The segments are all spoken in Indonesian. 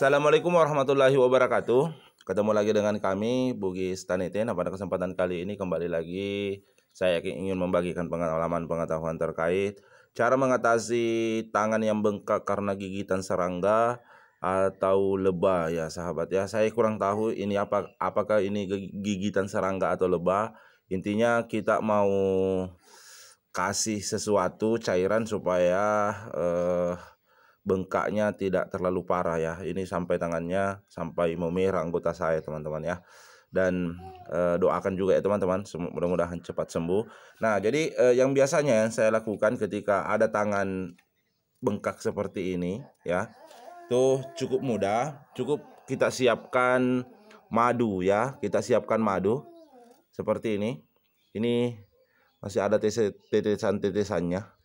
Assalamualaikum warahmatullahi wabarakatuh. Ketemu lagi dengan kami Bugis Nah Pada kesempatan kali ini kembali lagi saya ingin membagikan pengalaman pengetahuan terkait cara mengatasi tangan yang bengkak karena gigitan serangga atau lebah ya sahabat ya. Saya kurang tahu ini apa apakah ini gigitan serangga atau lebah. Intinya kita mau kasih sesuatu cairan supaya eh, bengkaknya tidak terlalu parah ya. Ini sampai tangannya sampai memerah anggota saya teman-teman ya. Dan e, doakan juga ya teman-teman, mudah-mudahan cepat sembuh. Nah jadi e, yang biasanya yang saya lakukan ketika ada tangan bengkak seperti ini ya, tuh cukup mudah, cukup kita siapkan madu ya, kita siapkan madu seperti ini. Ini masih ada tetesan-tetesannya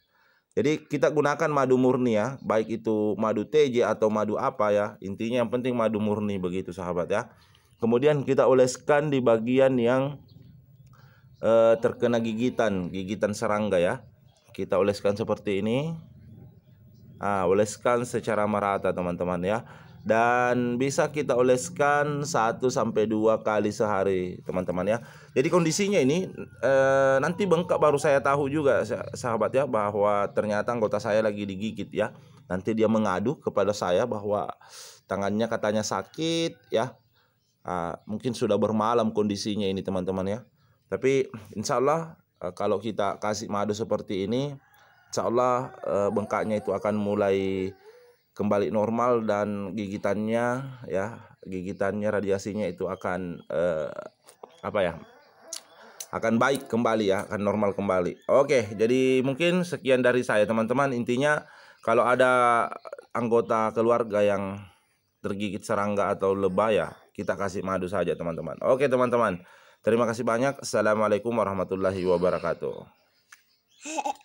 jadi kita gunakan madu murni ya, baik itu madu TJ atau madu apa ya. Intinya yang penting madu murni begitu sahabat ya. Kemudian kita oleskan di bagian yang eh, terkena gigitan, gigitan serangga ya. Kita oleskan seperti ini. Nah, oleskan secara merata teman-teman ya. Dan bisa kita oleskan 1 sampai dua kali sehari, teman-teman ya. Jadi kondisinya ini eh, nanti bengkak baru saya tahu juga sahabat ya bahwa ternyata anggota saya lagi digigit ya. Nanti dia mengadu kepada saya bahwa tangannya katanya sakit ya. E, mungkin sudah bermalam kondisinya ini teman-teman ya. Tapi insyaallah Allah eh, kalau kita kasih madu seperti ini insya Allah uh, eh, bengkaknya itu akan mulai kembali normal dan gigitannya ya gigitannya radiasinya itu akan uh, apa ya akan baik kembali ya akan normal kembali oke jadi mungkin sekian dari saya teman-teman intinya kalau ada anggota keluarga yang tergigit serangga atau lebah ya kita kasih madu saja teman-teman oke teman-teman terima kasih banyak assalamualaikum warahmatullahi wabarakatuh